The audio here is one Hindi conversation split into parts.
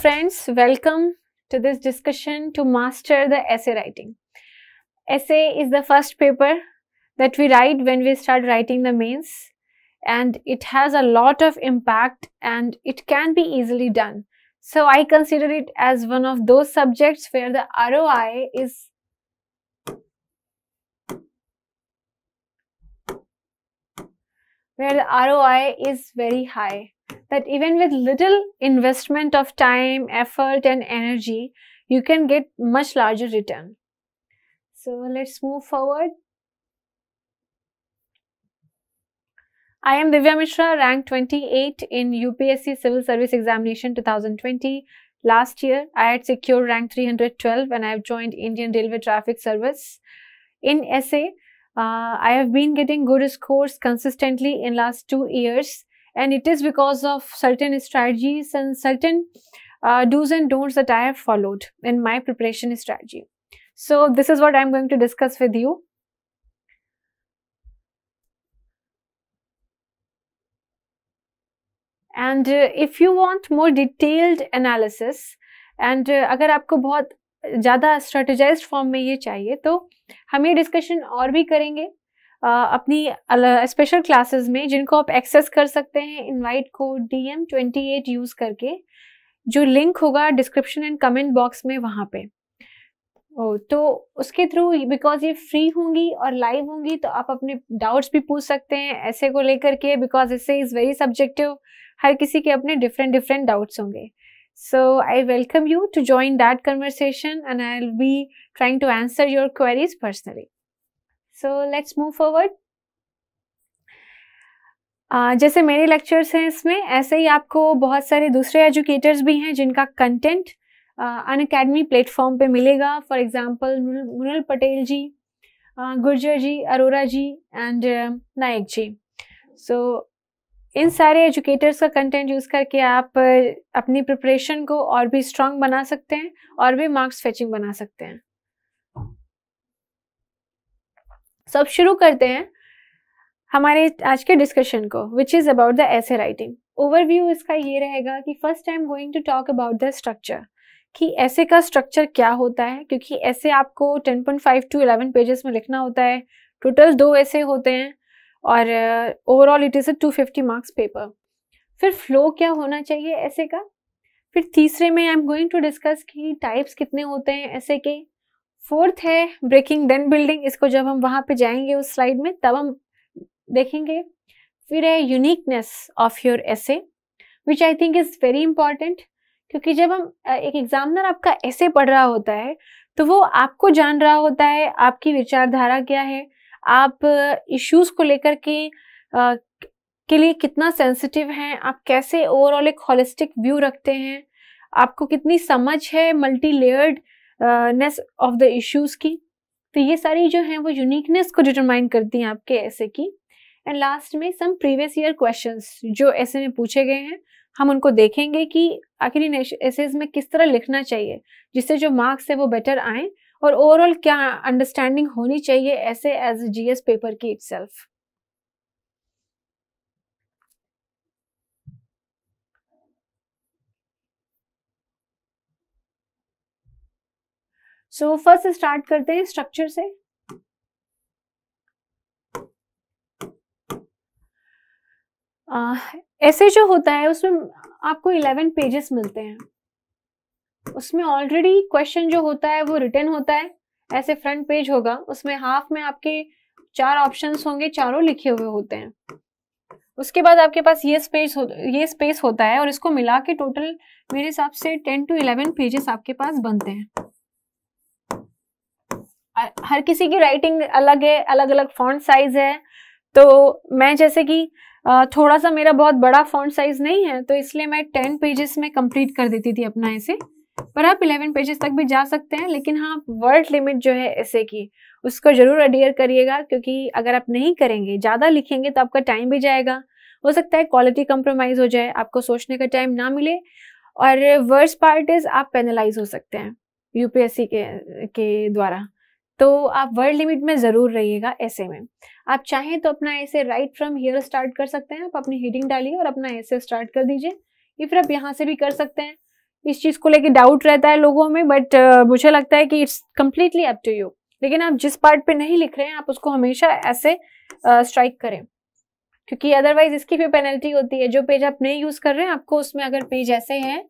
friends, welcome to this discussion to master the essay writing. Essay is the first paper that we write when we start writing the mains and it has a lot of impact and it can be easily done. So I consider it as one of those subjects where the ROI is where the ROI is very high. That even with little investment of time, effort and energy, you can get much larger return. So let's move forward. I am Divya Mishra, ranked 28 in UPSC Civil Service Examination 2020. Last year, I had secured rank 312 when I have joined Indian Railway Traffic Service. In SA, uh, I have been getting good scores consistently in last two years and it is because of certain strategies and certain uh, do's and don'ts that I have followed in my preparation strategy. So this is what I'm going to discuss with you. And uh, if you want more detailed analysis, and uh, अगर आपको बहुत ज़्यादा स्ट्रेटजाइज फॉर्म में ये चाहिए तो हम ये डिस्कशन और भी करेंगे अपनी स्पेशल क्लासेस में जिनको आप एक्सेस कर सकते हैं इनवाइट को D M twenty eight use करके जो लिंक होगा डिस्क्रिप्शन एंड कमेंट बॉक्स में वहाँ पे ओ, तो उसके थ्रू बिकॉज ये फ्री होंगी और लाइव होंगी तो आप अपने डाउट्स भी पूछ सकते हैं ऐसे को लेकर के बिकॉज इससे इज़ वेरी सब्जेक्टिव हर किसी के अपने डिफरेंट डिफरेंट डाउट्स होंगे So I welcome you to join that conversation and I'll be trying to answer your queries personally. So let's move forward. Uh, जैसे मेरे लेक्चर्स हैं इसमें ऐसे ही आपको बहुत सारे दूसरे एजुकेटर्स भी हैं जिनका कंटेंट अन अकेडमी प्लेटफॉर्म पे मिलेगा for example Munal Patel ji uh, Gurjar ji Arora ji and uh, Nayak ji so इन सारे एजुकेटर्स का कंटेंट यूज़ करके आप अपनी प्रिपरेशन को और भी स्ट्रांग बना सकते हैं और भी मार्क्स फेचिंग बना सकते हैं सब शुरू करते हैं हमारे आज के डिस्कशन को which is about the essay writing overview इसका ये रहेगा कि first time going to talk about the structure कि ऐसे का स्ट्रक्चर क्या होता है क्योंकि ऐसे आपको 10.5 टू इलेवन पेजेस में लिखना होता है टोटल दो ऐसे होते हैं और overall it is a 250 marks paper फिर फ्लो क्या होना चाहिए ऐसे का फिर तीसरे में I am going to discuss कि टाइप्स कितने होते हैं ऐसे के फोर्थ है ब्रेकिंग देन बिल्डिंग इसको जब हम वहाँ पे जाएंगे उस स्लाइड में तब हम देखेंगे फिर है uniqueness of your essay which I think is very important क्योंकि जब हम एक एग्जामिनर आपका ऐसे पढ़ रहा होता है तो वो आपको जान रहा होता है आपकी विचारधारा क्या है आप इश्यूज को लेकर के आ, के लिए कितना सेंसिटिव हैं आप कैसे ओवरऑल एक हॉलिस्टिक व्यू रखते हैं आपको कितनी समझ है multi layeredness of the issues की तो ये सारी जो है वो यूनिकनेस को डिटरमाइन करती हैं आपके ऐसे की एंड लास्ट में सम प्रीवियस ईयर क्वेश्चंस जो ऐसे में पूछे गए हैं हम उनको देखेंगे कि आखिर इन ऐसे में किस तरह लिखना चाहिए जिससे जो मार्क्स है वो बेटर आए और ओवरऑल क्या अंडरस्टैंडिंग होनी चाहिए ऐसे एज जीएस पेपर की इटसेल्फ सो फर्स्ट स्टार्ट करते हैं स्ट्रक्चर से ऐसे uh, जो होता है उसमें आपको 11 पेजेस मिलते हैं उसमें ऑलरेडी क्वेश्चन जो होता है वो रिटर्न होता है ऐसे फ्रंट पेज होगा उसमें हाफ में आपके चार ऑप्शंस होंगे चारों लिखे हुए होते हैं उसके बाद आपके पास ये स्पेस हो ये स्पेस होता है और इसको मिला के टोटल मेरे हिसाब से टेन टू इलेवन पेजेस आपके पास बनते हैं हर किसी की राइटिंग अलग है अलग अलग फॉन्ट साइज है तो मैं जैसे कि थोड़ा सा मेरा बहुत बड़ा फॉन्ट साइज नहीं है तो इसलिए मैं टेन पेजेस में कंप्लीट कर देती थी अपना ऐसे पर आप 11 पेजेस तक भी जा सकते हैं लेकिन हाँ वर्ड लिमिट जो है ऐसे की उसको ज़रूर अडियर करिएगा क्योंकि अगर आप नहीं करेंगे ज़्यादा लिखेंगे तो आपका टाइम भी जाएगा हो सकता है क्वालिटी कंप्रोमाइज़ हो जाए आपको सोचने का टाइम ना मिले और वर्स पार्ट इज़ आप पेनलाइज हो सकते हैं यूपीएससी के के द्वारा तो आप वर्ड लिमिट में ज़रूर रहिएगा ऐसे में आप चाहें तो अपना ऐसे राइट फ्रॉम हेयर स्टार्ट कर सकते हैं आप अपनी हीडिंग डालिए और अपना ऐसे स्टार्ट कर दीजिए या फिर आप यहाँ से भी कर सकते हैं इस चीज़ को लेके डाउट रहता है लोगों में बट uh, मुझे लगता है कि it's completely up to you लेकिन आप जिस पार्ट पे नहीं लिख रहे हैं आप उसको हमेशा ऐसे स्ट्राइक uh, करें क्योंकि अदरवाइज इसकी भी पेनल्टी होती है जो पेज आप नहीं यूज़ कर रहे हैं आपको उसमें अगर पेज ऐसे हैं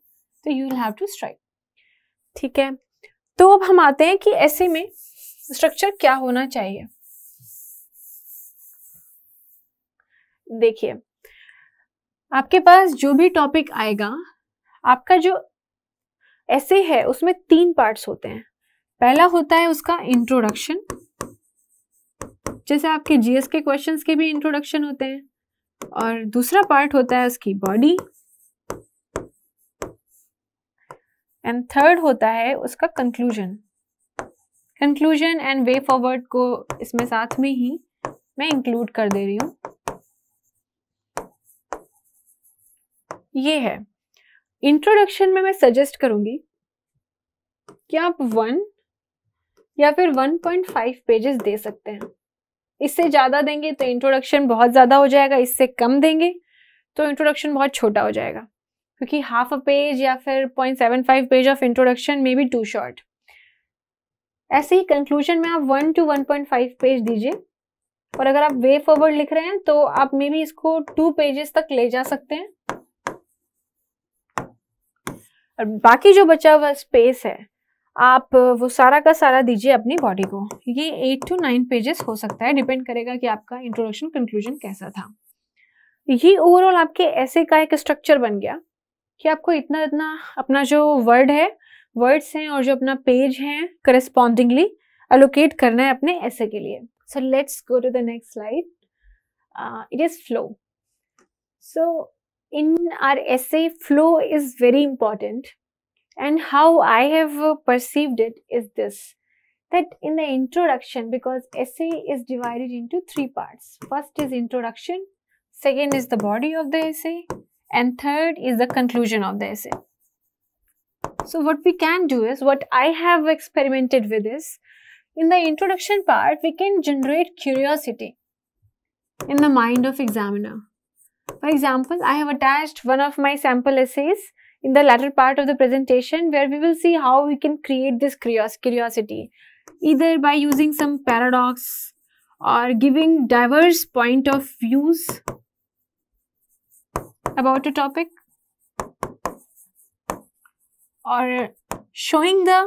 तो you will have to strike ठीक है तो अब हम आते हैं कि ऐसे में स्ट्रक्चर क्या होना चाहिए देखिए आपके पास जो भी टॉपिक आएगा आपका जो ऐसे है उसमें तीन पार्ट्स होते हैं पहला होता है उसका इंट्रोडक्शन जैसे आपके जीएस के क्वेश्चन के भी इंट्रोडक्शन होते हैं और दूसरा पार्ट होता है उसकी बॉडी एंड थर्ड होता है उसका conclusion conclusion and way forward को इसमें साथ में ही मैं इंक्लूड कर दे रही हूँ ये है इंट्रोडक्शन में मैं सजेस्ट करूंगी कि आप वन या फिर 1.5 पेजेस दे सकते हैं इससे ज़्यादा देंगे तो इंट्रोडक्शन बहुत ज़्यादा हो जाएगा इससे कम देंगे तो इंट्रोडक्शन बहुत छोटा हो जाएगा क्योंकि हाफ अ पेज या फिर 0.75 page of introduction may be too short ऐसे ही कंक्लूजन में आप 1 टू 1.5 पेज दीजिए और अगर आप वे फॉरवर्ड लिख रहे हैं तो आप मे बी इसको टू पेजेस तक ले जा सकते हैं और बाकी जो बचा हुआ स्पेस है आप वो सारा का सारा दीजिए अपनी बॉडी को ये एट टू नाइन पेजेस हो सकता है डिपेंड करेगा कि आपका इंट्रोडक्शन कंक्लूजन कैसा था ये ओवरऑल आपके ऐसे का एक स्ट्रक्चर बन गया कि आपको इतना इतना अपना जो वर्ड है वर्ड्स हैं और जो अपना पेज है करस्पॉन्डिंगली एलोकेट करना है अपने ऐसे के लिए so let's go to the next slide it is flow so in our essay, flow is very important. And how I have uh, perceived it is this that in the introduction, because essay is divided into three parts first is introduction, second is the body of the essay, and third is the conclusion of the essay. So, what we can do is what I have experimented with is in the introduction part, we can generate curiosity in the mind of examiner for example, I have attached one of my sample essays in the latter part of the presentation where we will see how we can create this curiosity either by using some paradox or giving diverse point of views about a topic or showing the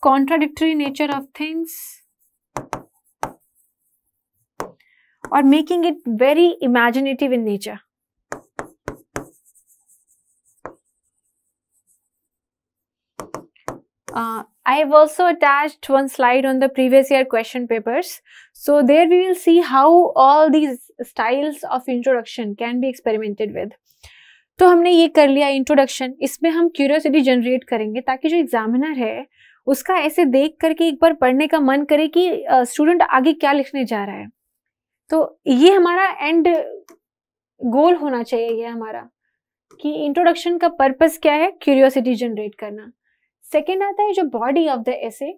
contradictory nature of things और making it very imaginative in nature Uh, I have also attached one slide on the previous year question papers. So there we will see how all these styles of introduction can be experimented with. तो हमने ये कर लिया introduction. इसमें हम curiosity generate करेंगे ताकि जो examiner है उसका ऐसे देख करके एक बार पढ़ने का मन करे कि student आगे क्या लिखने जा रहा है तो ये हमारा एंड गोल होना चाहिए ये हमारा कि इंट्रोडक्शन का पर्पस क्या है क्यूरियोसिटी जनरेट करना सेकेंड आता है जो body of the essay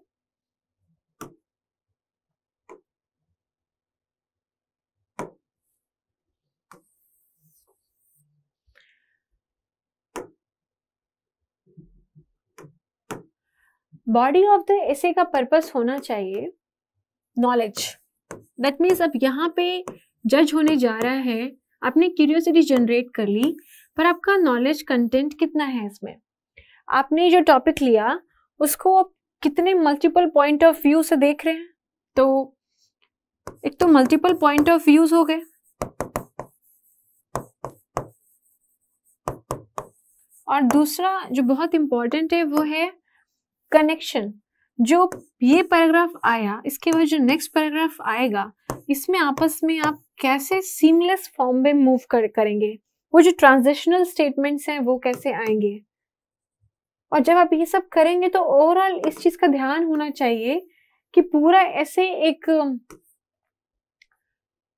body of the essay का पर्पस होना चाहिए नॉलेज दैट मीन्स अब यहाँ पे जज होने जा रहा है आपने क्यूरियोसिटी जनरेट कर ली पर आपका नॉलेज कंटेंट कितना है इसमें आपने जो टॉपिक लिया उसको आप कितने मल्टीपल पॉइंट ऑफ व्यू से देख रहे हैं तो एक तो मल्टीपल पॉइंट ऑफ व्यूज हो गए और दूसरा जो बहुत इम्पोर्टेंट है वो है कनेक्शन जो ये पैराग्राफ आया इसके बाद जो नेक्स्ट पैराग्राफ आएगा इसमें आपस में आप कैसे सीमलेस फॉर्म में मूव कर करेंगे वो जो ट्रांजिशनल स्टेटमेंट्स हैं वो कैसे आएंगे और जब आप ये सब करेंगे तो ओवरऑल इस चीज़ का ध्यान होना चाहिए कि पूरा ऐसे एक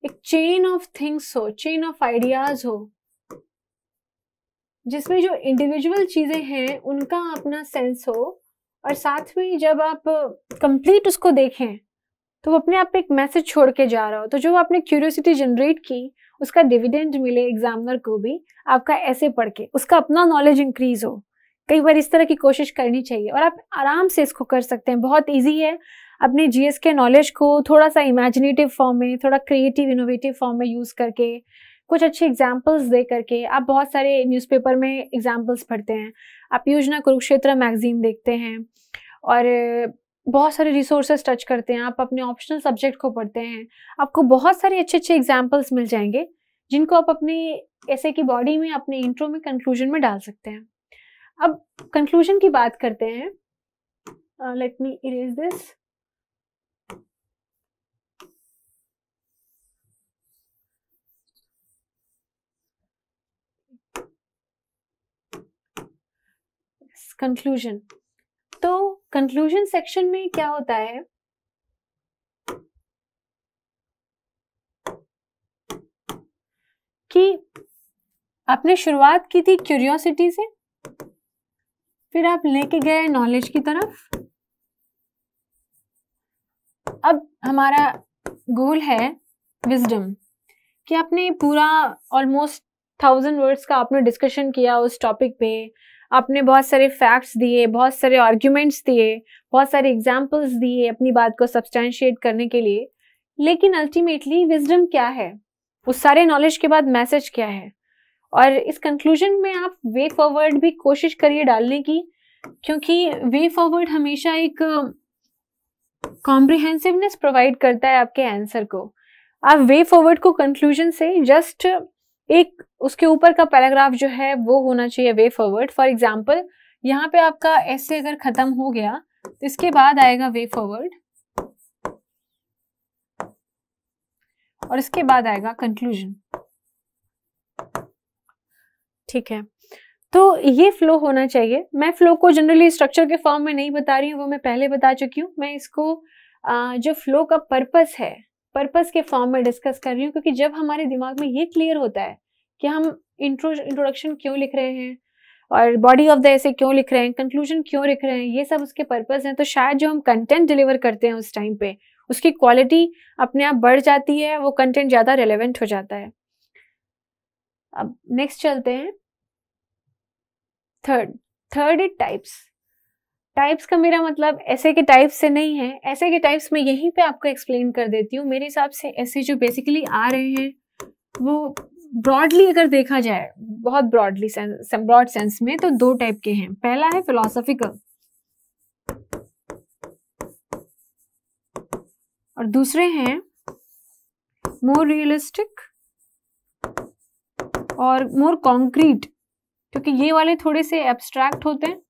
एक चेन ऑफ थिंग्स हो चेन ऑफ आइडियाज हो जिसमें जो इंडिविजुअल चीज़ें हैं उनका अपना सेंस हो और साथ में जब आप कंप्लीट उसको देखें तो वो अपने आप पे एक मैसेज छोड़ के जा रहा हो तो जो आपने क्यूरियोसिटी जनरेट की उसका डिविडेंड मिले एग्जामिनर को भी आपका ऐसे पढ़ के उसका अपना नॉलेज इंक्रीज हो कई बार इस तरह की कोशिश करनी चाहिए और आप आराम से इसको कर सकते हैं बहुत ईजी है अपने जी के नॉलेज को थोड़ा सा इमेजिनेटिव फॉर्म में थोड़ा क्रिएटिव इनोवेटिव फॉर्म में यूज़ करके कुछ अच्छे एग्जाम्पल्स दे करके आप बहुत सारे न्यूज़पेपर में एग्जाम्पल्स पढ़ते हैं आप योजना कुरुक्षेत्र मैगजीन देखते हैं और बहुत सारे रिसोर्सेज टच करते हैं आप अपने ऑप्शनल सब्जेक्ट को पढ़ते हैं आपको बहुत सारे अच्छे अच्छे एग्जाम्पल्स मिल जाएंगे जिनको आप अपने ऐसे की बॉडी में अपने इंट्रो में कंक्लूजन में डाल सकते हैं अब कंक्लूजन की बात करते हैं let me erase this conclusion तो कंक्लूजन सेक्शन में क्या होता है कि आपने शुरुआत की थी क्यूरियोसिटी से फिर आप लेके गए नॉलेज की तरफ अब हमारा गोल है विजडम कि आपने पूरा ऑलमोस्ट थाउजेंड वर्ड्स का आपने डिस्कशन किया उस टॉपिक पे आपने बहुत सारे फैक्ट्स दिए बहुत सारे आर्ग्यूमेंट्स दिए बहुत सारे एग्जाम्पल्स दिए अपनी बात को सब्सटैंशिएट करने के लिए लेकिन अल्टीमेटली विजडम क्या है उस सारे नॉलेज के बाद मैसेज क्या है और इस कंक्लूजन में आप वे फॉरवर्ड भी कोशिश करिए डालने की क्योंकि वे फॉरवर्ड हमेशा एक कॉम्प्रिहेंसिवनेस प्रोवाइड करता है आपके आंसर को आप वे फॉरवर्ड को कंक्लूजन से जस्ट एक उसके ऊपर का पैराग्राफ जो है वो होना चाहिए वे फॉरवर्ड फॉर एग्जाम्पल यहाँ पे आपका ऐसे अगर खत्म हो गया तो इसके बाद आएगा वे फॉरवर्ड और इसके बाद आएगा कंक्लूजन ठीक है तो ये फ्लो होना चाहिए मैं फ्लो को जनरली स्ट्रक्चर के फॉर्म में नहीं बता रही हूँ वो मैं पहले बता चुकी हूँ मैं इसको जो फ्लो का पर्पस है पर्पस के फॉर्म में डिस्कस कर रही हूँ क्योंकि जब हमारे दिमाग में ये क्लियर होता है कि हम इंट्रो इंट्रोडक्शन क्यों लिख रहे हैं और बॉडी ऑफ द ऐसे क्यों लिख रहे हैं कंक्लूजन क्यों लिख रहे हैं ये सब उसके पर्पस हैं तो शायद जो हम कंटेंट डिलीवर करते हैं उस टाइम पे उसकी क्वालिटी अपने आप बढ़ जाती है वो कंटेंट ज़्यादा रेलिवेंट हो जाता है अब नेक्स्ट चलते हैं third third it types types का मेरा मतलब ऐसे के टाइप्स से नहीं है ऐसे के टाइप्स में यहीं पे आपको एक्सप्लेन कर देती हूँ मेरे हिसाब से ऐसे जो बेसिकली आ रहे हैं वो ब्रॉडली अगर देखा जाए बहुत ब्रॉडली ब्रॉड सेंस में तो दो टाइप के हैं पहला है फिलोसॉफिकल और दूसरे हैं मोर रियलिस्टिक और मोर कॉन्क्रीट क्योंकि ये वाले थोड़े से एब्स्ट्रैक्ट होते हैं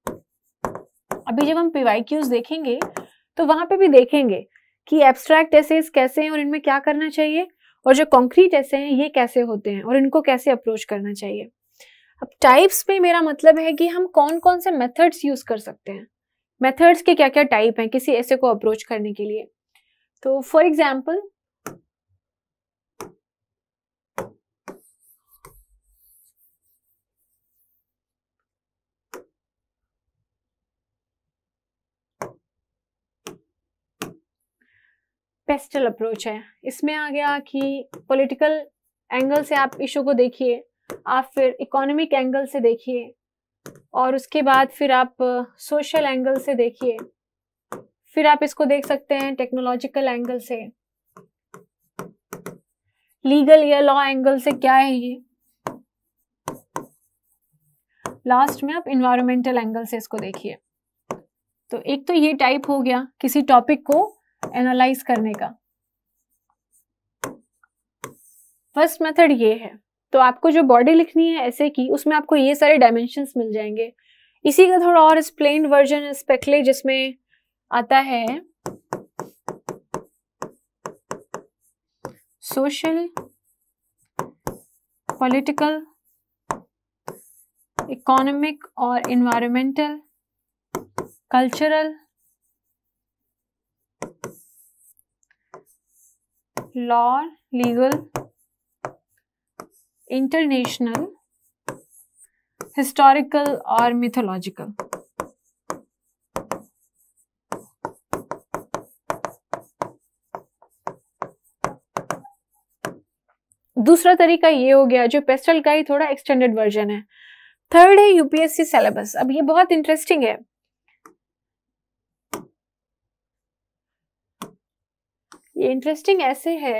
अभी जब हम क्यूज देखेंगे तो वहां पे भी देखेंगे कि एब्स्ट्रैक्ट ऐसे कैसे हैं और इनमें क्या करना चाहिए और जो कॉन्क्रीट ऐसे हैं ये कैसे होते हैं और इनको कैसे अप्रोच करना चाहिए अब टाइप्स पे मेरा मतलब है कि हम कौन कौन से मेथड्स यूज कर सकते हैं मेथड्स के क्या क्या टाइप हैं किसी ऐसे को अप्रोच करने के लिए तो फॉर एग्जाम्पल पेस्टल अप्रोच है इसमें आ गया कि पॉलिटिकल एंगल से आप इशू को देखिए आप फिर इकोनॉमिक एंगल से देखिए और उसके बाद फिर आप सोशल एंगल से देखिए फिर आप इसको देख सकते हैं टेक्नोलॉजिकल एंगल से लीगल या लॉ एंगल से क्या है ये लास्ट में आप इन्वायरमेंटल एंगल से इसको देखिए तो एक तो ये टाइप हो गया किसी टॉपिक को एनालाइज करने का फर्स्ट मेथड ये है तो आपको जो बॉडी लिखनी है ऐसे की उसमें आपको ये सारे डायमेंशंस मिल जाएंगे इसी का थोड़ा और एक्सप्लेन वर्जन स्पेक्ले जिसमें आता है सोशल पॉलिटिकल इकोनॉमिक और environmental cultural law legal international historical और मिथोलॉजिकल दूसरा तरीका ये हो गया जो पेस्टल का ही थोड़ा एक्सटेंडेड वर्जन है थर्ड है यूपीएससी सिलेबस अब ये बहुत इंटरेस्टिंग है ये इंटरेस्टिंग ऐसे है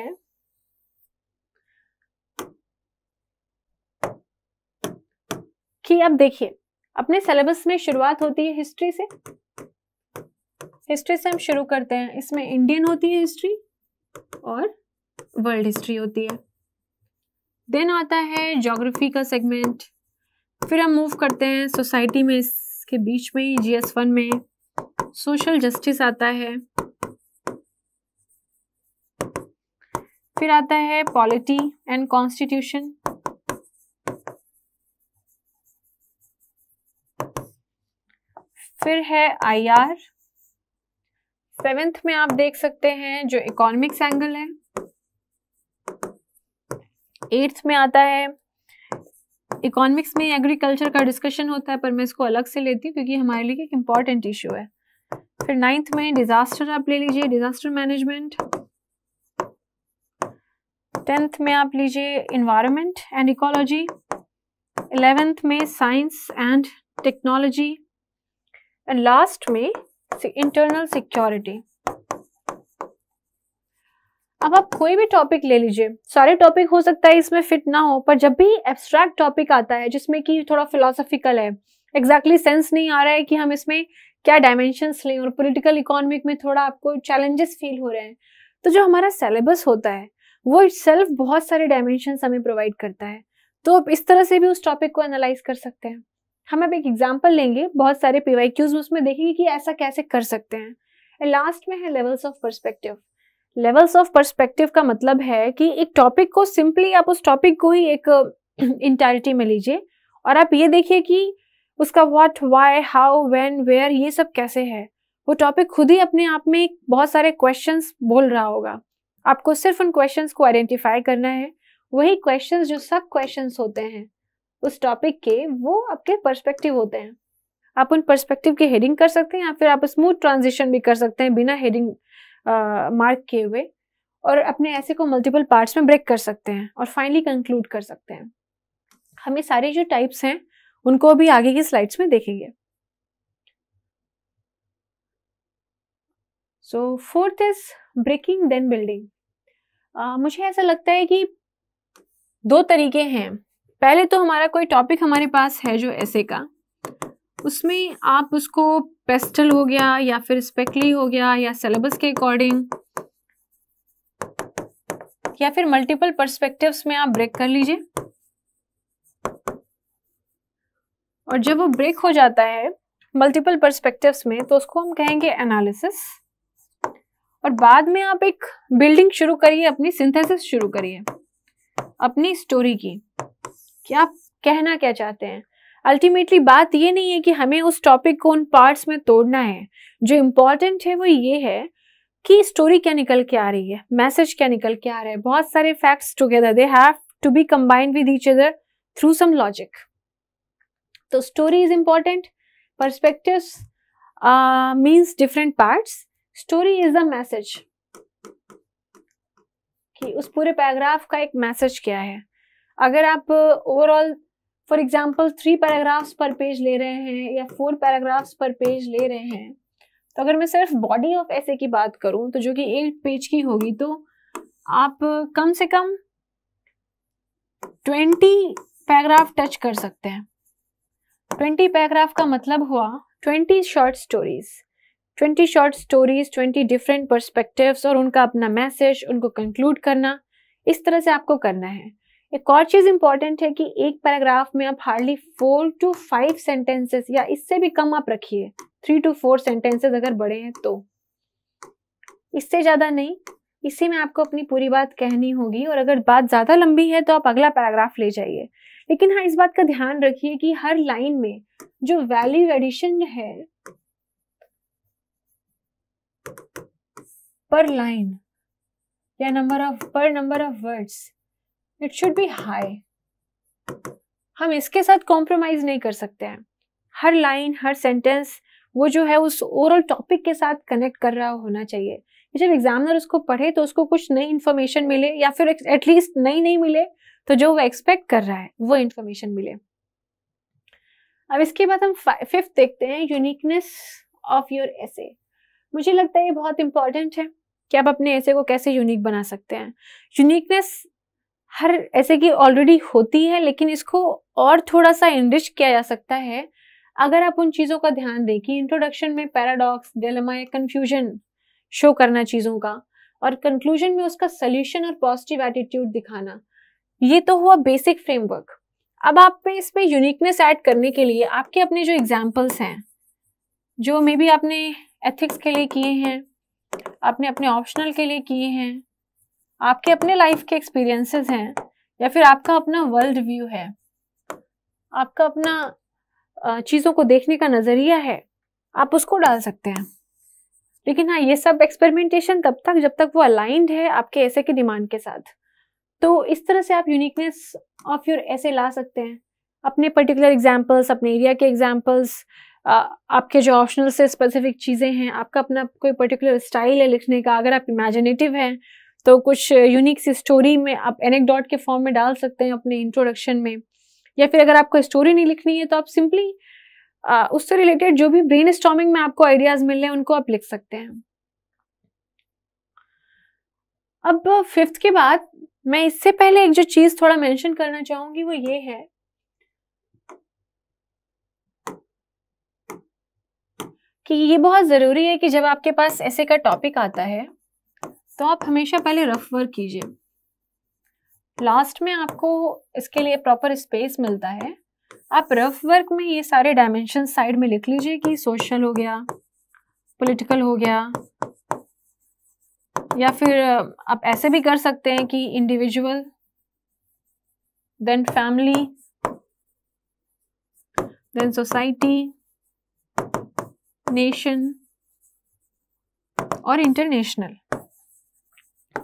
कि अब देखिए अपने सिलेबस में शुरुआत होती है हिस्ट्री से हिस्ट्री से हम शुरू करते हैं इसमें इंडियन होती है हिस्ट्री और वर्ल्ड हिस्ट्री होती है देन आता है जोग्राफी का सेगमेंट फिर हम मूव करते हैं सोसाइटी में इसके बीच में ही वन में सोशल जस्टिस आता है फिर आता है पॉलिटी एंड कॉन्स्टिट्यूशन फिर है आईआर सेवेंथ में आप देख सकते हैं जो इकोनॉमिक्स एंगल है एट्थ में आता है इकोनॉमिक्स में एग्रीकल्चर का डिस्कशन होता है पर मैं इसको अलग से लेती हूँ क्योंकि हमारे लिए एक इम्पॉर्टेंट इशू है फिर नाइन्थ में डिजास्टर आप ले लीजिए डिजास्टर मैनेजमेंट टेंथ में आप लीजिए इन्वायरमेंट एंड इकोलॉजी एलेवेंथ में science and technology and last में इंटरनल सिक्योरिटी अब आप कोई भी टॉपिक ले लीजिए सारे टॉपिक हो सकता है इसमें फिट ना हो पर जब भी एब्स्ट्रैक्ट टॉपिक आता है जिसमें कि थोड़ा फिलोसफिकल है एग्जैक्टली exactly सेंस नहीं आ रहा है कि हम इसमें क्या डायमेंशंस लें और पॉलिटिकल इकोनॉमिक में थोड़ा आपको चैलेंजेस फील हो रहे हैं तो जो हमारा सिलेबस होता है वो सेल्फ बहुत सारे डायमेंशन हमें प्रोवाइड करता है तो आप इस तरह से भी उस टॉपिक को एनालाइज कर सकते हैं हम अब एक एग्जाम्पल लेंगे बहुत सारे पी वाई क्यूज उसमें देखेंगे कि ऐसा कैसे कर सकते हैं एंड लास्ट में है levels of perspective levels of perspective का मतलब है कि एक टॉपिक को सिंपली आप उस टॉपिक को ही एक इंटायरिटी में लीजिए और आप ये देखिए कि उसका what why how when where ये सब कैसे है वो टॉपिक खुद ही अपने आप में बहुत सारे क्वेश्चंस बोल रहा होगा आपको सिर्फ उन क्वेश्चंस को आइडेंटिफाई करना है वही क्वेश्चंस जो सब क्वेश्चंस होते हैं उस टॉपिक के वो आपके पर्सपेक्टिव होते हैं आप उन पर्सपेक्टिव की हेडिंग कर सकते हैं या फिर आप स्मूथ ट्रांजिशन भी कर सकते हैं बिना हेडिंग मार्क किए हुए और अपने ऐसे को मल्टीपल पार्ट्स में ब्रेक कर सकते हैं और फाइनली कंक्लूड कर सकते हैं हम ये सारे जो टाइप्स हैं उनको अभी आगे की स्लाइड्स में देखेंगे so fourth is breaking then building ah, मुझे ऐसा लगता है कि दो तरीके हैं पहले तो हमारा कोई टॉपिक हमारे पास है जो ऐसे का उसमें आप उसको पेस्टल हो गया या फिर स्पेकली हो गया या सिलेबस के अकॉर्डिंग या फिर मल्टीपल पर्सपेक्टिव्स में आप ब्रेक कर लीजिए और जब वो ब्रेक हो जाता है मल्टीपल पर्सपेक्टिव्स में तो उसको हम कहेंगे एनालिसिस और बाद में आप एक बिल्डिंग शुरू करिए अपनी सिंथेसिस शुरू करिए अपनी स्टोरी की कि आप कहना क्या चाहते हैं अल्टीमेटली बात ये नहीं है कि हमें उस टॉपिक को उन पार्ट्स में तोड़ना है जो इम्पॉर्टेंट है वो ये है कि स्टोरी क्या निकल के आ रही है मैसेज क्या निकल के आ रहा है बहुत सारे facts together they have to be combined with each other through some logic तो story is important perspective means different parts story is the message कि उस पूरे पैराग्राफ का एक मैसेज क्या है अगर आप overall for example three paragraphs per page ले रहे हैं या फोर पैराग्राफ्स पर पेज ले रहे हैं तो अगर मैं सिर्फ बॉडी ऑफ ऐसे की बात करूं तो जो कि एट पेज की होगी तो आप uh, कम से कम ट्वेंटी पैराग्राफ टच कर सकते हैं ट्वेंटी पैराग्राफ का मतलब हुआ twenty short stories twenty short stories twenty different perspective और उनका अपना मैसेज उनको कंक्लूड करना इस तरह से आपको करना है एक और चीज़ इंपॉर्टेंट है कि एक पैराग्राफ में आप hardly four to five sentences या इससे भी कम आप रखिए थ्री टू फोर सेंटेंसेस अगर बड़े हैं तो इससे ज़्यादा नहीं इसी में आपको अपनी पूरी बात कहनी होगी और अगर बात ज़्यादा लंबी है तो आप अगला पैराग्राफ ले जाइए लेकिन हाँ इस बात का ध्यान रखिए कि हर लाइन में जो वैल्यू एडिशन है पर लाइन या number of per number of words it should be high हम इसके साथ कॉम्प्रोमाइज नहीं कर सकते हैं हर लाइन हर सेंटेंस वो जो है उस ओवरऑल टॉपिक के साथ कनेक्ट कर रहा होना चाहिए जब एग्जामिनर उसको पढ़े तो उसको कुछ नई इन्फॉर्मेशन मिले या फिर एटलीस्ट नई नई मिले तो जो वो एक्सपेक्ट कर रहा है वो इन्फॉर्मेशन मिले अब इसके बाद हम फिफ्थ देखते हैं यूनिकनेस ऑफ योर एसे मुझे लगता है ये बहुत इंपॉर्टेंट है कि आप अपने ऐसे को कैसे यूनिक बना सकते हैं यूनिकनेस हर ऐसे की ऑलरेडी होती है लेकिन इसको और थोड़ा सा इनरिच किया जा सकता है अगर आप उन चीज़ों का ध्यान दें कि इंट्रोडक्शन में पैराडॉक्स डेलमा या कन्फ्यूजन शो करना चीज़ों का और कंक्लूजन में उसका सोल्यूशन और पॉजिटिव एटीट्यूड दिखाना ये तो हुआ बेसिक फ्रेमवर्क अब आप पे इसमें यूनिकनेस ऐड करने के लिए आपके अपने जो एग्जाम्पल्स हैं जो मे बी आपने एथिक्स के लिए किए हैं आपने अपने ऑप्शनल के लिए किए हैं आपके अपने लाइफ के एक्सपीरियंसेस हैं या फिर आपका अपना वर्ल्ड व्यू है आपका अपना चीज़ों को देखने का नज़रिया है आप उसको डाल सकते हैं लेकिन हाँ ये सब एक्सपेरिमेंटेशन तब तक जब तक वो अलाइंड है आपके ऐसे के डिमांड के साथ तो इस तरह से आप यूनिकनेस ऑफ योर ऐसे ला सकते हैं अपने पर्टिकुलर एग्जाम्पल्स अपने एरिया के एग्जाम्पल्स आपके जो ऑप्शनल से स्पेसिफिक चीज़ें हैं आपका अपना कोई पर्टिकुलर स्टाइल है लिखने का अगर आप इमेजिनेटिव हैं तो कुछ यूनिक सी स्टोरी में आप एनेकडॉट के फॉर्म में डाल सकते हैं अपने इंट्रोडक्शन में या फिर अगर आपको स्टोरी नहीं लिखनी है तो आप सिंपली उससे रिलेटेड जो भी ब्रेन स्टॉमिंग में आपको आइडियाज मिल रहे हैं उनको आप लिख सकते हैं अब फिफ्थ के बाद मैं इससे पहले एक जो चीज़ थोड़ा मेंशन करना चाहूँगी वो ये है कि ये बहुत ज़रूरी है कि जब आपके पास ऐसे का टॉपिक आता है तो आप हमेशा पहले रफ वर्क कीजिए लास्ट में आपको इसके लिए प्रॉपर स्पेस मिलता है आप रफ वर्क में ये सारे डायमेंशन साइड में लिख लीजिए कि सोशल हो गया पॉलिटिकल हो गया या फिर आप ऐसे भी कर सकते हैं कि individual then family then society nation और इंटरनेशनल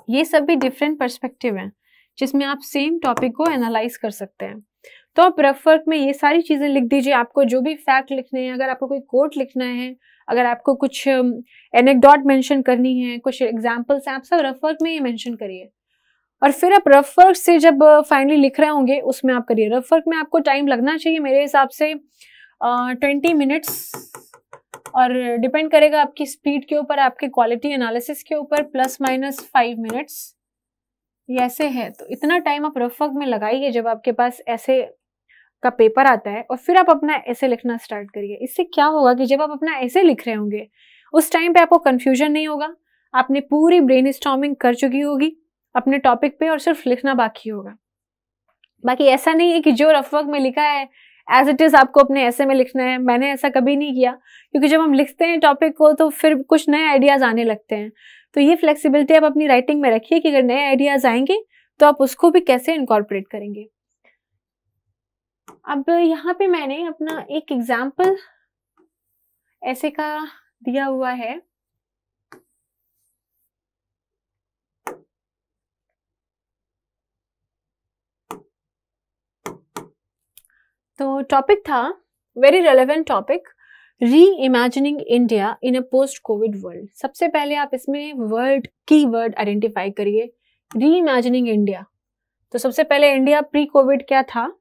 ये सब भी डिफरेंट पर्सपेक्टिव हैं जिसमें आप सेम टॉपिक को एनालाइज कर सकते हैं तो आप रफ वर्क में ये सारी चीज़ें लिख दीजिए आपको जो भी फैक्ट लिखने हैं अगर आपको कोई कोट लिखना है अगर आपको कुछ एनेकडॉट um, मेंशन करनी है कुछ एग्जांपल्स हैं आप सब रफ वर्क में ये मेंशन करिए और फिर आप रफ वर्क से जब फाइनली uh, लिख रहे होंगे उसमें आप करिए रफ वर्क में आपको टाइम लगना चाहिए मेरे हिसाब से ट्वेंटी uh, मिनट्स और डिपेंड करेगा आपकी स्पीड के ऊपर आपके क्वालिटी एनालिसिस के ऊपर प्लस माइनस फाइव मिनट्स ऐसे है तो इतना टाइम आप रफ वर्क में लगाइए जब आपके पास ऐसे का पेपर आता है और फिर आप अपना ऐसे लिखना स्टार्ट करिए इससे क्या होगा कि जब आप अपना ऐसे लिख रहे होंगे उस टाइम पे आपको कन्फ्यूजन नहीं होगा आपने पूरी ब्रेन स्टॉमिंग कर चुकी होगी अपने टॉपिक पे और सिर्फ लिखना बाकी होगा बाकी ऐसा नहीं है कि जो रफ वर्क में लिखा है एज इट इज़ आपको अपने ऐसे में लिखना है मैंने ऐसा कभी नहीं किया क्योंकि जब हम लिखते हैं टॉपिक को तो फिर कुछ नए आइडियाज़ आने लगते हैं तो ये फ्लेक्सिबिलिटी आप अपनी राइटिंग में रखिए कि अगर नए आइडियाज़ आएंगे तो आप उसको भी कैसे इनकॉर्पोरेट करेंगे अब यहाँ पे मैंने अपना एक एग्जाम्पल ऐसे का दिया हुआ है तो टॉपिक था very relevant topic reimagining India in a post Covid world सबसे पहले आप इसमें वर्ड की वर्ड आइडेंटिफाई करिए री इमेजिनिंग इंडिया तो सबसे पहले इंडिया प्री कोविड क्या था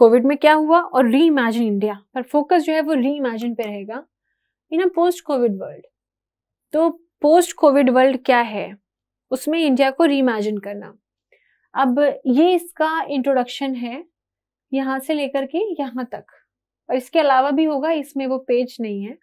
कोविड में क्या हुआ और री इमेजिन इंडिया पर फोकस जो है वो री इमेजिन पे रहेगा in a post Covid world तो पोस्ट कोविड वर्ल्ड क्या है उसमें इंडिया को री इमेजिन करना अब ये इसका इंट्रोडक्शन है यहाँ से लेकर के यहाँ तक और इसके अलावा भी होगा इसमें वो पेज नहीं है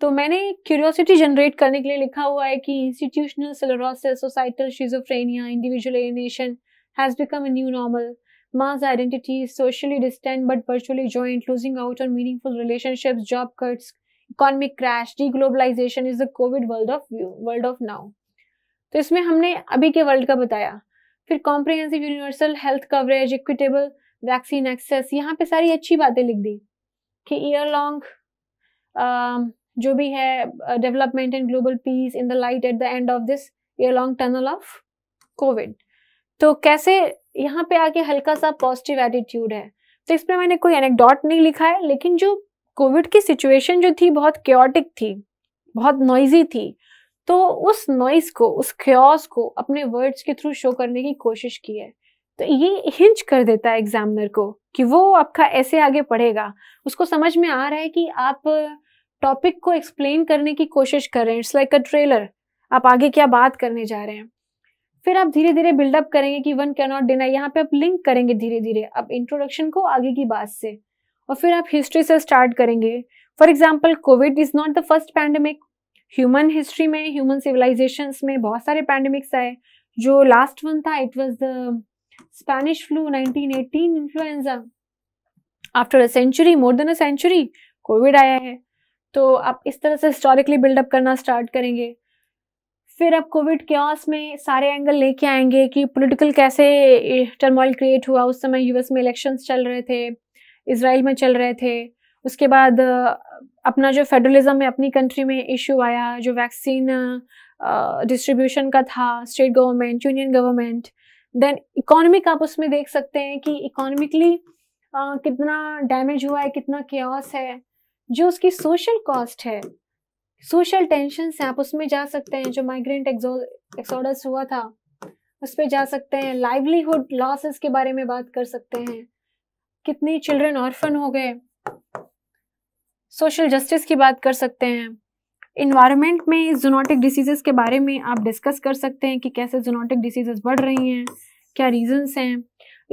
तो मैंने क्यूरियोसिटी जनरेट करने के लिए लिखा हुआ है कि institutional sclerosis societal schizophrenia individual alienation has become a new normal mass identity socially distant but virtually joint losing out on meaningful relationships job cuts economic crash deglobalization is the covid world of view, world of now तो इसमें हमने अभी के वर्ल्ड का बताया फिर comprehensive universal health coverage equitable vaccine access यहाँ पे सारी अच्छी बातें लिख दी कि ईयर लॉन्ग um, जो भी है development and global peace in the light at the end of this year long tunnel of covid तो कैसे यहाँ पे आके हल्का सा पॉजिटिव एटीट्यूड है तो इस पर मैंने कोई एनेकडॉट नहीं लिखा है लेकिन जो कोविड की सिचुएशन जो थी बहुत क्योटिक थी बहुत नॉइजी थी तो उस नॉइज को उस क्योस को अपने वर्ड्स के थ्रू शो करने की कोशिश की है तो ये हिंच कर देता है एग्जामिनर को कि वो आपका ऐसे आगे पढ़ेगा उसको समझ में आ रहा है कि आप टॉपिक को एक्सप्लेन करने की कोशिश कर रहे हैं इट्स लाइक अ ट्रेलर आप आगे क्या बात करने जा रहे हैं फिर आप धीरे धीरे बिल्डअप करेंगे कि वन कैन नॉट डिनाई यहाँ पे आप लिंक करेंगे धीरे धीरे आप इंट्रोडक्शन को आगे की बात से और फिर आप हिस्ट्री से स्टार्ट करेंगे for example covid is not the first pandemic human history में ह्यूमन सिविलाइजेशन में बहुत सारे पैंडमिक्स आए जो लास्ट वन था it was the Spanish flu 1918 influenza after a century more than a century covid आया है तो आप इस तरह से हिस्टोरिकली बिल्डअप करना स्टार्ट करेंगे फिर आप कोविड क्यास में सारे एंगल लेके आएंगे कि पॉलिटिकल कैसे टर्मोइल क्रिएट हुआ उस समय यूएस में इलेक्शंस चल रहे थे इसराइल में चल रहे थे उसके बाद अपना जो फेडरलिज्म में अपनी कंट्री में इशू आया जो वैक्सीन डिस्ट्रीब्यूशन का था state government union government then economic आप उसमें देख सकते हैं कि इकोनॉमिकली Uh, कितना डैमेज हुआ है कितना क्योस है जो उसकी सोशल कॉस्ट है सोशल टेंशन है आप उसमें जा सकते हैं जो माइग्रेंट एक्सोडस हुआ था उस पर जा सकते हैं लाइवलीहुड लॉसेस के बारे में बात कर सकते हैं कितने चिल्ड्रन ऑर्फन हो गए सोशल जस्टिस की बात कर सकते हैं इन्वायरमेंट में जोनोटिक डिसीजेस के बारे में आप डिस्कस कर सकते हैं कि कैसे जोनोटिक डिसीजेस बढ़ रही हैं क्या रीजंस हैं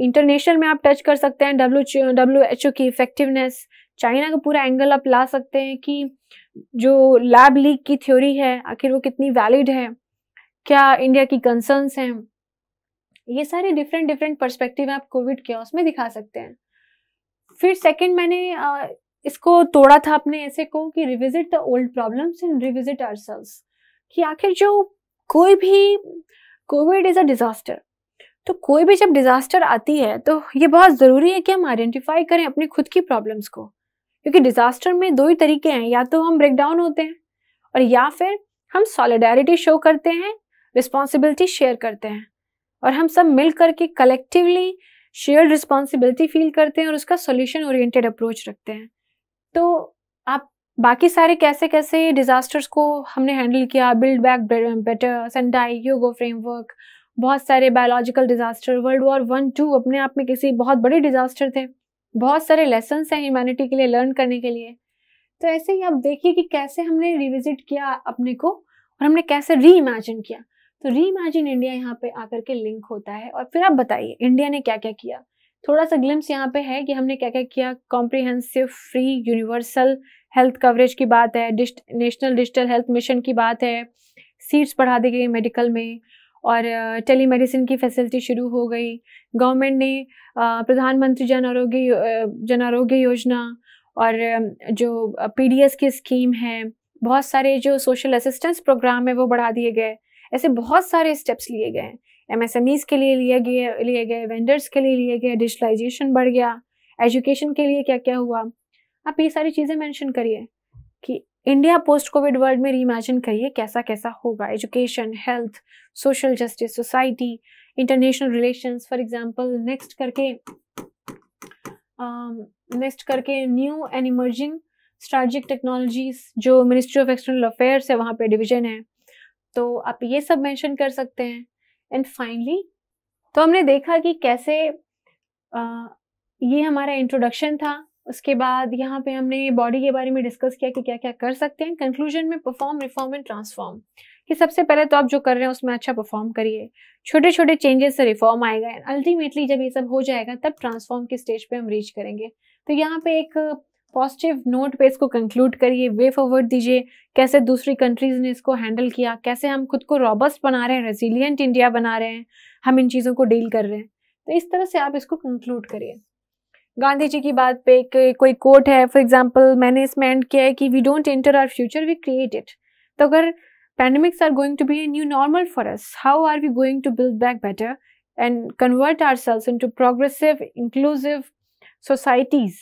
इंटरनेशनल में आप टच कर सकते हैं डब्ल्यू डब्ल्यू एच ओ की इफेक्टिवनेस चाइना का पूरा एंगल आप ला सकते हैं कि जो लैब लीक की थ्योरी है आखिर वो कितनी वैलिड है क्या इंडिया की कंसर्न्स हैं ये सारे डिफरेंट डिफरेंट पर्सपेक्टिव आप कोविड के में दिखा सकते हैं फिर सेकंड मैंने इसको तोड़ा था आपने ऐसे को कि revisit the old problems and revisit our कि आखिर जो कोई भी कोविड इज़ अ डिज़ास्टर तो कोई भी जब डिज़ास्टर आती है तो ये बहुत ज़रूरी है कि हम आइडेंटिफाई करें अपनी खुद की प्रॉब्लम्स को क्योंकि डिज़ास्टर में दो ही तरीके हैं या तो हम ब्रेकडाउन होते हैं और या फिर हम सॉलिडारिटी शो करते हैं रिस्पॉन्सिबिलिटी शेयर करते हैं और हम सब मिल करके कलेक्टिवली शेयर रिस्पॉन्सिबिलिटी फील करते हैं और उसका सोल्यूशन ओरिएंटेड अप्रोच रखते हैं तो आप बाकी सारे कैसे कैसे डिज़ास्टर्स को हमने हैंडल किया build back better Sendai Hyogo framework बहुत सारे biological disaster world war one two अपने आप में किसी बहुत बड़े डिज़ास्टर थे बहुत सारे लेसन्स हैं ह्यूमैनिटी के लिए लर्न करने के लिए तो ऐसे ही आप देखिए कि कैसे हमने रिविजिट किया अपने को और हमने कैसे री इमेजिन किया तो री इमेजिन इंडिया यहाँ पे आकर के लिंक होता है और फिर आप बताइए इंडिया ने क्या क्या किया थोड़ा सा ग्लिम्स यहाँ पे है कि हमने क्या क्या किया comprehensive free universal health coverage की बात है डिस्ट, नेशनल डिजिटल हेल्थ मिशन की बात है सीट्स बढ़ा दी गई मेडिकल में और टेली मेडिसिन की फैसिलिटी शुरू हो गई गवर्नमेंट ने प्रधानमंत्री जन आरोग्य जन आरोग्य योजना और जो पी की स्कीम है बहुत सारे जो सोशल असिस्टेंस प्रोग्राम है वो बढ़ा दिए गए ऐसे बहुत सारे स्टेप्स लिए गए हैं ईज के लिए लिए गए लिए गए वेंडर्स के लिए लिए गए डिजिटलाइजेशन बढ़ गया एजुकेशन के लिए क्या क्या हुआ आप ये सारी चीज़ें मेंशन करिए कि इंडिया पोस्ट कोविड वर्ल्ड में रीइमेजिन करिए कैसा कैसा होगा education health social justice society international relation for example next करके नेक्स्ट um, uh, करके new and emerging strategic technologies जो मिनिस्ट्री ऑफ एक्सटर्नल अफेयर्स है वहाँ पे डिवीजन है तो आप ये सब मेंशन कर सकते हैं एंड फाइनली तो हमने देखा कि कैसे आ, ये हमारा इंट्रोडक्शन था उसके बाद यहाँ पे हमने बॉडी के बारे में डिस्कस किया कि क्या क्या कर सकते हैं कंक्लूजन में परफॉर्म रिफॉर्म एंड ट्रांसफॉर्म कि सबसे पहले तो आप जो कर रहे हैं उसमें अच्छा परफॉर्म करिए छोटे छोटे चेंजेस से रिफॉर्म आएगा एंड अल्टीमेटली जब ये सब हो जाएगा तब ट्रांसफॉर्म की स्टेज पे हम रीच करेंगे तो यहाँ पे एक पॉजिटिव नोट पे इसको कंक्लूड करिए वे फॉरवर्ड दीजिए कैसे दूसरी कंट्रीज ने इसको हैंडल किया कैसे हम खुद को रॉबस्ट बना रहे हैं रेजिलियंट इंडिया बना रहे हैं हम इन चीज़ों को डील कर रहे हैं तो इस तरह से आप इसको कंक्लूड करिए गांधी जी की बात पे कि कोई कोट है फॉर एग्जाम्पल मैंने इसमें एंड किया है कि we don't enter our future we create it तो अगर pandemics are going to be a new normal for us how are we going to build back better and convert ourselves into progressive inclusive societies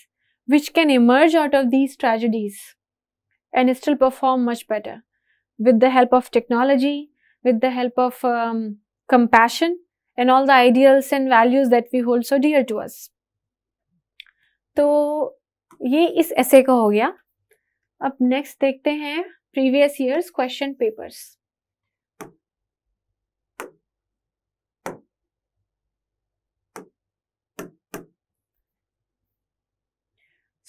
which can emerge out of these tragedies and still perform much better with the help of technology, with the help of um, compassion and all the ideals and values that we hold so dear to us. So, ये इस ऐसे का हो गया अब नेक्स्ट देखते हैं प्रीवियस ईयर्स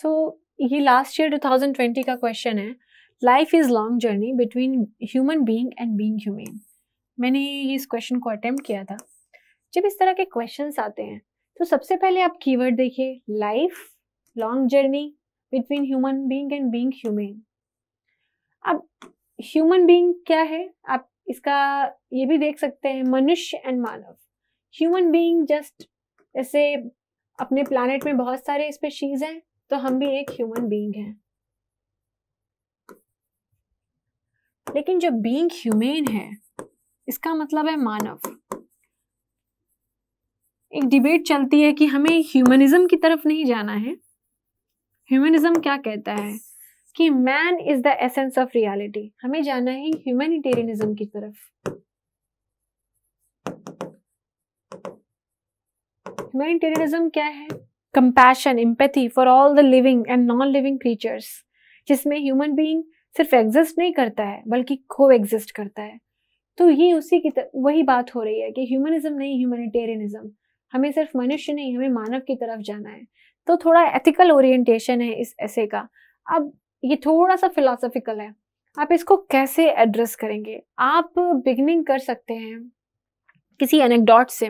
सो so, ये लास्ट ईयर 2020 का क्वेश्चन है life is long journey between human being and being human मैंने इस क्वेश्चन को अटेम्प्ट किया था जब इस तरह के क्वेश्चन आते हैं तो सबसे पहले आप कीवर्ड देखिए life long journey between human being and being human अब ह्यूमन बींग क्या है आप इसका ये भी देख सकते हैं मनुष्य एंड मानव ह्यूमन बींग जस्ट ऐसे अपने प्लानट में बहुत सारे स्पेशीज़ हैं तो हम भी एक ह्यूमन बीइंग हैं लेकिन जो बीइंग ह्यूमेन है इसका मतलब है मानव एक डिबेट चलती है कि हमें ह्यूमनिज्म की तरफ नहीं जाना है ह्यूमनिज्म क्या कहता है कि man is the essence of reality हमें जाना है ह्यूमैनिटेरियनिज्म की तरफ ह्यूमैनिटेरियनिज्म क्या है compassion empathy for all the living and non living creatures जिसमें ह्यूमन बीइंग सिर्फ एग्जिस्ट नहीं करता है बल्कि को एग्जिस्ट करता है तो ये उसी की वही बात हो रही है कि ह्यूमनिज्म नहीं ह्यूमनिटेरियनिज्म हमें सिर्फ मनुष्य नहीं हमें मानव की तरफ जाना है तो थोड़ा एथिकल ओरिएंटेशन है इस ऐसे का अब ये थोड़ा सा फिलोसफिकल है आप इसको कैसे एड्रेस करेंगे आप बिगनिंग कर सकते हैं किसी एनेकडॉट से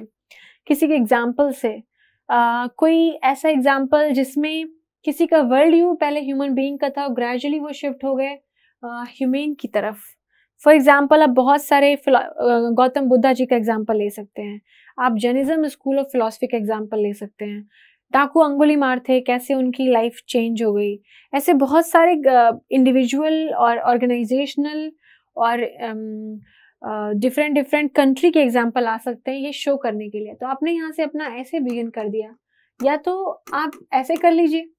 किसी के एग्जाम्पल से कोई ऐसा एग्जाम्पल जिसमें किसी का वर्ल्ड व्यू पहले ह्यूमन बीइंग का था ग्रेजुअली वो शिफ्ट हो गए ह्यूमेन की तरफ फॉर एग्जाम्पल आप बहुत सारे गौतम बुद्धा जी का एग्जाम्पल ले सकते हैं आप जर्निज्म स्कूल ऑफ फिलोसफी का एग्जाम्पल ले सकते हैं डाकू अंगुली मार थे कैसे उनकी लाइफ चेंज हो गई ऐसे बहुत सारे इंडिविजुअल और ऑर्गेनाइजेशनल और डिफरेंट डिफरेंट कंट्री के एग्जाम्पल आ सकते हैं ये शो करने के लिए तो आपने यहाँ से अपना ऐसे बिगिन कर दिया या तो आप ऐसे कर लीजिए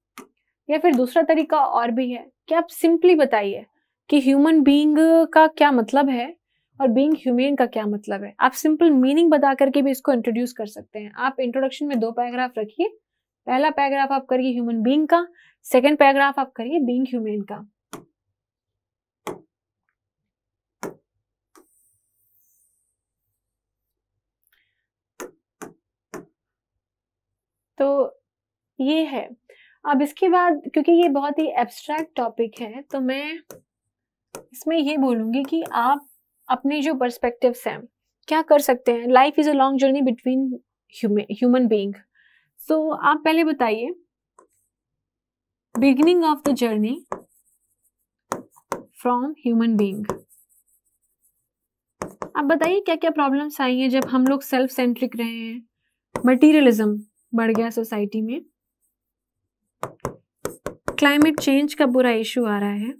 या फिर दूसरा तरीका और भी है कि आप सिंपली बताइए कि ह्यूमन बीइंग का क्या मतलब है और बीइंग ह्यूमेन का क्या मतलब है आप सिंपल मीनिंग बता करके भी इसको इंट्रोड्यूस कर सकते हैं आप इंट्रोडक्शन में दो पैराग्राफ रखिए पहला पैराग्राफ आप करिए ह्यूमन बीइंग का सेकंड पैराग्राफ आप करिए बीइंग ह्यूमेन का तो ये है अब इसके बाद क्योंकि ये बहुत ही एब्स्ट्रैक्ट टॉपिक है तो मैं इसमें ये बोलूँगी कि आप अपने जो पर्सपेक्टिव्स हैं क्या कर सकते हैं life is a long journey between human being so आप पहले बताइए beginning of the journey from human being आप बताइए क्या क्या प्रॉब्लम्स आई हैं जब हम लोग सेल्फ सेंट्रिक रहे हैं मटीरियलिज्म बढ़ गया सोसाइटी में क्लाइमेट चेंज का बुरा इशू आ रहा है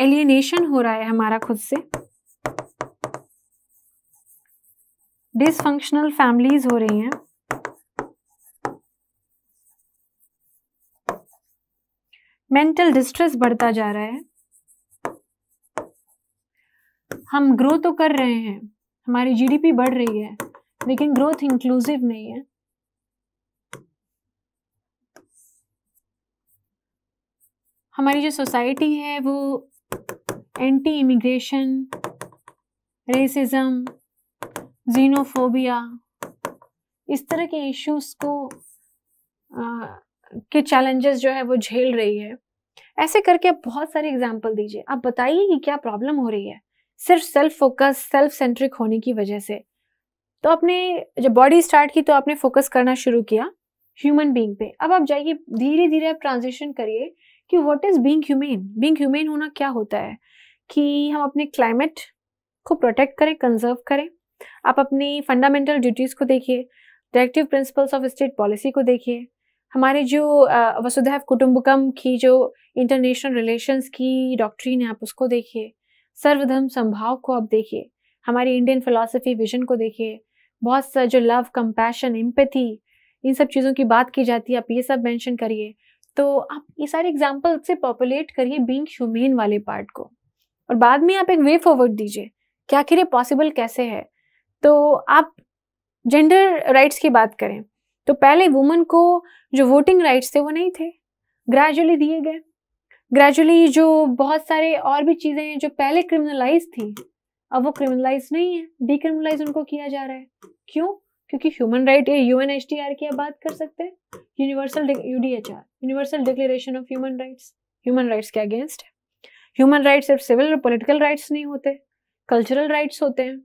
एलियनेशन हो रहा है हमारा खुद से डिसफंक्शनल फैमिलीज हो रही हैं मेंटल डिस्ट्रेस बढ़ता जा रहा है हम ग्रो तो कर रहे हैं हमारी जीडीपी बढ़ रही है लेकिन ग्रोथ इंक्लूसिव नहीं है हमारी जो सोसाइटी है वो एंटी इमिग्रेशन रेसिज्म जीनोफोबिया इस तरह के इश्यूज को आ, के चैलेंजेस जो है वो झेल रही है ऐसे करके आप बहुत सारे एग्जाम्पल दीजिए आप बताइए कि क्या प्रॉब्लम हो रही है सिर्फ सेल्फ फोकस सेल्फ सेंट्रिक होने की वजह से तो आपने जब बॉडी स्टार्ट की तो आपने फोकस करना शुरू किया ह्यूमन बींग पे अब आप जाइए धीरे धीरे आप ट्रांजेक्शन करिए कि what is being human being human होना क्या होता है कि हम अपने क्लाइमेट को प्रोटेक्ट करें कंजर्व करें आप अपनी फंडामेंटल ड्यूटीज़ को देखिए directive principles of state policy को देखिए हमारे जो वसुधैव कुटुम्बकम की जो इंटरनेशनल रिलेशंस की डॉक्ट्रीन है आप उसको देखिए सर्वधर्म संभाव को आप देखिए हमारी इंडियन फिलासफी विजन को देखिए बहुत सा जो लव कंपैशन एम्पथी इन सब चीज़ों की बात की जाती है आप ये सब मेंशन करिए तो आप ये सारे एग्जाम्पल से पॉपुलेट करिए बींग ह्यूमेन वाले पार्ट को और बाद में आप एक वे फॉरवर्ड दीजिए कि आखिर ये पॉसिबल कैसे है तो आप जेंडर राइट्स की बात करें तो पहले वुमेन को जो वोटिंग राइट्स थे वो नहीं थे ग्रेजुअली दिए गए ग्रेजुअली जो बहुत सारे और भी चीज़ें हैं जो पहले क्रिमिनलाइज थी अब वो क्रिमिनलाइज नहीं है डिक्रिमिनलाइज उनको किया जा रहा है क्यों क्योंकि human right U N H T R की आप बात कर सकते हैं universal U D H R universal declaration of human rights human rights के अगेंस्ट ह्यूमन राइट्स सिर्फ सिविल और पोलिटिकल राइट्स नहीं होते कल्चरल राइट्स होते हैं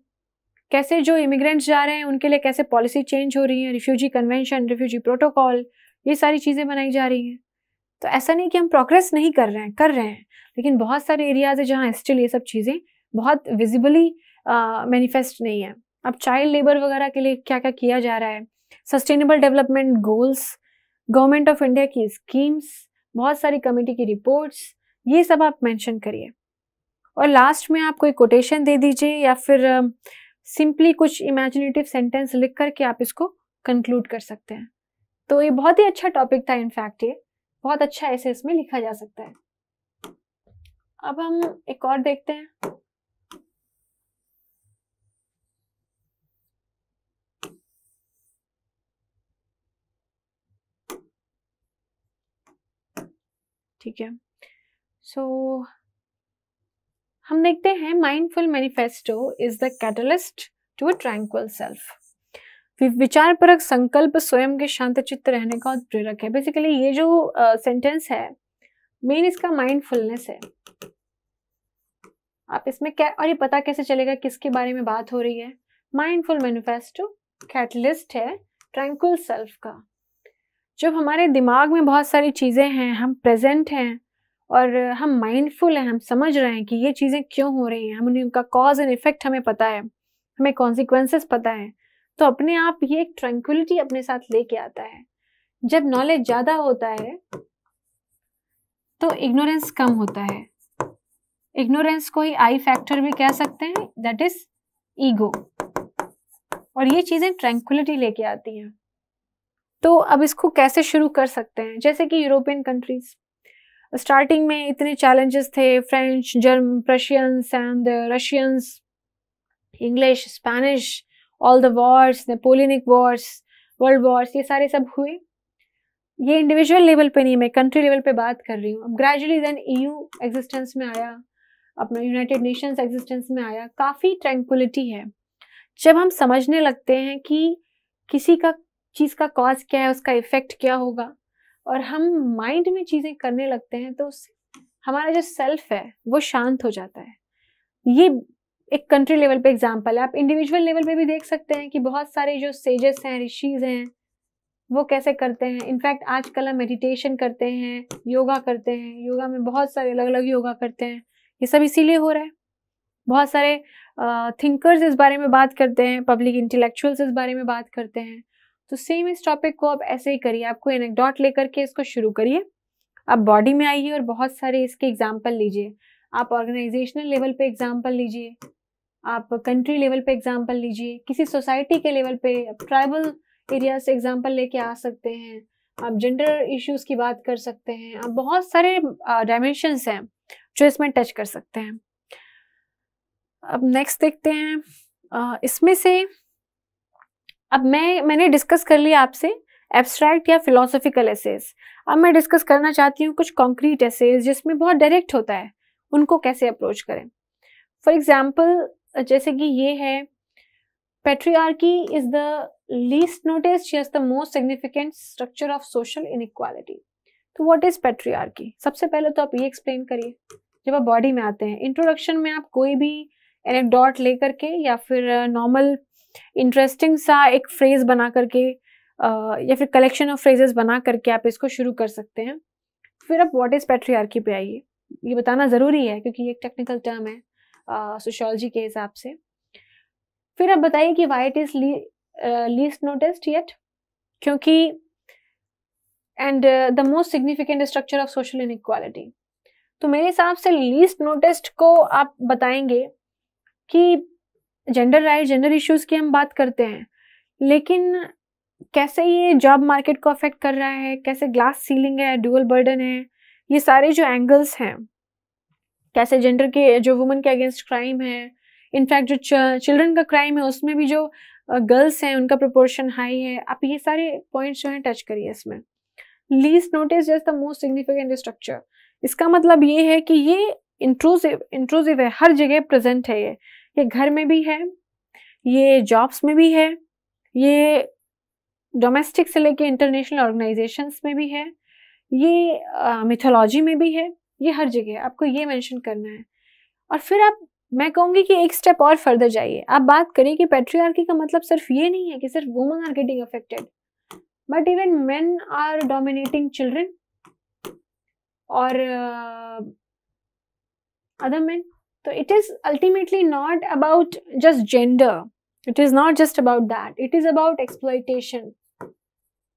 कैसे जो इमिग्रेंट्स जा रहे हैं उनके लिए कैसे पॉलिसी चेंज हो रही है रिफ्यूजी कन्वेंशन रिफ्यूजी प्रोटोकॉल ये सारी चीज़ें बनाई जा रही हैं तो ऐसा नहीं कि हम प्रोग्रेस नहीं कर रहे हैं कर रहे हैं लेकिन बहुत सारे एरियाज है जहाँ स्टिल ये सब चीज़ें बहुत विजिबली मैनिफेस्ट नहीं है अब चाइल्ड लेबर वगैरह के लिए क्या क्या किया जा रहा है sustainable development goals government of India की स्कीम्स बहुत सारी कमेटी की रिपोर्ट्स ये सब आप मेंशन करिए और लास्ट में आप कोई कोटेशन दे दीजिए या फिर सिंपली uh, कुछ इमेजिनेटिव सेंटेंस लिख करके आप इसको कंक्लूड कर सकते हैं तो ये बहुत ही अच्छा टॉपिक था इनफैक्ट ये बहुत अच्छा ऐसे इसमें लिखा जा सकता है अब हम एक और देखते हैं ठीक है सो so, हम देखते हैं mindful manifesto is the catalyst to a tranquil self विचार परक संकल्प स्वयं के शांत चित्त रहने का प्रेरक है बेसिकली ये जो सेंटेंस uh, है मेन इसका माइंडफुलनेस है आप इसमें क्या और ये पता कैसे चलेगा किसके बारे में बात हो रही है माइंडफुल मैनिफेस्टो कैटलिस्ट है ट्रैंक्वल सेल्फ का जब हमारे दिमाग में बहुत सारी चीज़ें हैं हम प्रेजेंट हैं और हम माइंडफुल हैं हम समझ रहे हैं कि ये चीज़ें क्यों हो रही हैं हम उनका कॉज एंड इफेक्ट हमें पता है हमें कॉन्सिक्वेंसेस पता है तो अपने आप ये एक ट्रैंक्विलिटी अपने साथ लेके आता है जब नॉलेज ज़्यादा होता है तो इग्नोरेंस कम होता है इग्नोरेंस को ही आई फैक्टर भी कह सकते हैं दैट इज ईगो और ये चीज़ें ट्रैंक्विलिटी लेके आती हैं तो अब इसको कैसे शुरू कर सकते हैं जैसे कि यूरोपियन कंट्रीज स्टार्टिंग में इतने चैलेंजेस थे French germ Prussians and Russians English Spanish all the wars Napoleonic wars world wars ये सारे सब हुए ये इंडिविजुअल लेवल पे नहीं मैं कंट्री लेवल पे बात कर रही हूँ अब ग्रेजुअली देन ईयू एग्जिस्टेंस में आया अपना यूनाइटेड नेशंस एग्जिस्टेंस में आया काफ़ी ट्रैंकुलिटी है जब हम समझने लगते हैं कि किसी का चीज़ का कॉज क्या है उसका इफेक्ट क्या होगा और हम माइंड में चीज़ें करने लगते हैं तो उससे हमारा जो सेल्फ है वो शांत हो जाता है ये एक कंट्री लेवल पे एग्जांपल है आप इंडिविजुअल लेवल पे भी देख सकते हैं कि बहुत सारे जो सेजेस हैं ऋषिज हैं वो कैसे करते हैं इनफैक्ट आजकल हम मेडिटेशन करते हैं योगा करते हैं योगा में बहुत सारे अलग अलग योगा करते हैं ये सब इसीलिए हो रहा है बहुत सारे थिंकर्स uh, इस बारे में बात करते हैं पब्लिक इंटेलेक्चुअल्स इस बारे में बात करते हैं तो सेम इस टॉपिक को आप ऐसे ही करिए आपको एनेक्डॉट लेकर के इसको शुरू करिए आप बॉडी में आइए और बहुत सारे इसके एग्जाम्पल लीजिए आप ऑर्गेनाइजेशनल लेवल पे एग्जाम्पल लीजिए आप कंट्री लेवल पे एग्जाम्पल लीजिए किसी सोसाइटी के लेवल पे ट्राइबल एरिया से एग्जाम्पल लेके आ सकते हैं आप जेंडर इश्यूज की बात कर सकते हैं आप बहुत सारे डायमेंशंस हैं जो इसमें टच कर सकते हैं अब नेक्स्ट देखते हैं इसमें से अब मैं मैंने डिस्कस कर लिया आपसे एब्स्ट्रैक्ट या फिलोसॉफिकल एसेज अब मैं डिस्कस करना चाहती हूँ कुछ कॉन्क्रीट एसेज जिसमें बहुत डायरेक्ट होता है उनको कैसे अप्रोच करें फॉर एग्जाम्पल जैसे कि ये है patriarchy is the least notice the most significant structure of social inequality तो वॉट इज पेट्रीआर्की सबसे पहले तो आप ये एक्सप्लेन करिए जब आप बॉडी में आते हैं इंट्रोडक्शन में आप कोई भी एनेक्डॉट लेकर के या फिर नॉर्मल uh, इंटरेस्टिंग सा एक फ्रेज़ बना करके या फिर कलेक्शन ऑफ फ्रेजेस बना करके आप इसको शुरू कर सकते हैं फिर आप वॉट इज़ पेट्रीआर्की पे आइए ये बताना ज़रूरी है क्योंकि ये एक टेक्निकल टर्म है सोशोलॉजी के हिसाब से फिर आप बताइए कि why it is least noticed yet क्योंकि and the most significant structure of social inequality तो मेरे हिसाब से लीस्ट नोटिस्ड को आप बताएंगे कि जेंडर राइट जेंडर इश्यूज़ की हम बात करते हैं लेकिन कैसे ये जॉब मार्केट को अफेक्ट कर रहा है कैसे ग्लास सीलिंग है ड्यूअल बर्डन है ये सारे जो एंगल्स हैं कैसे जेंडर के जो वुमेन के अगेंस्ट क्राइम है इनफैक्ट जो चिल्ड्रन का क्राइम है उसमें भी जो गर्ल्स हैं उनका प्रपोर्शन हाई है आप ये सारे पॉइंट्स जो हैं टच करिए इसमें least notice just the most significant structure इसका मतलब ये है कि ये इंक्लूसिव इंक्लूसिव है हर जगह प्रेजेंट है ये ये घर में भी है ये जॉब्स में भी है ये डोमेस्टिक से लेके इंटरनेशनल ऑर्गेनाइजेशंस में भी है ये मिथोलॉजी uh, में भी है ये हर जगह आपको ये मेंशन करना है और फिर आप मैं कहूँगी कि एक स्टेप और फर्दर जाइए आप बात करें कि पेट्रियार्की का मतलब सिर्फ ये नहीं है कि सिर्फ women are getting affected but even men are dominating children और अदर uh, मेन तो it is ultimately not about just gender it is not just about that it is about exploitation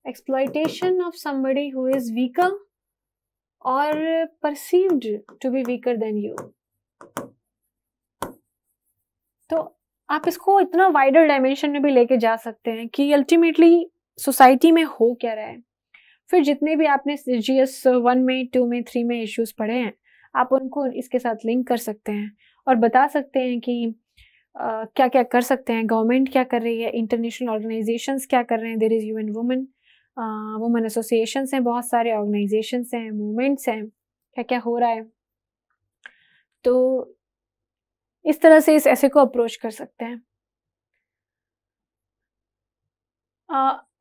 exploitation of somebody who is weaker और perceived to be weaker than you तो आप इसको इतना वाइडर डायमेंशन में भी लेके जा सकते हैं कि अल्टीमेटली सोसाइटी में हो क्या रहा है फिर जितने भी आपने जीएस एस वन में टू में थ्री में इश्यूज पढ़े हैं आप उनको इसके साथ लिंक कर सकते हैं और बता सकते हैं कि आ, क्या क्या कर सकते हैं गवर्नमेंट क्या कर रही है इंटरनेशनल ऑर्गेनाइजेशंस क्या कर रहे हैं there is U N women women associations हैं बहुत सारे ऑर्गेनाइजेशंस हैं मूवमेंट्स हैं क्या क्या हो रहा है तो इस तरह से इस ऐसे को अप्रोच कर सकते हैं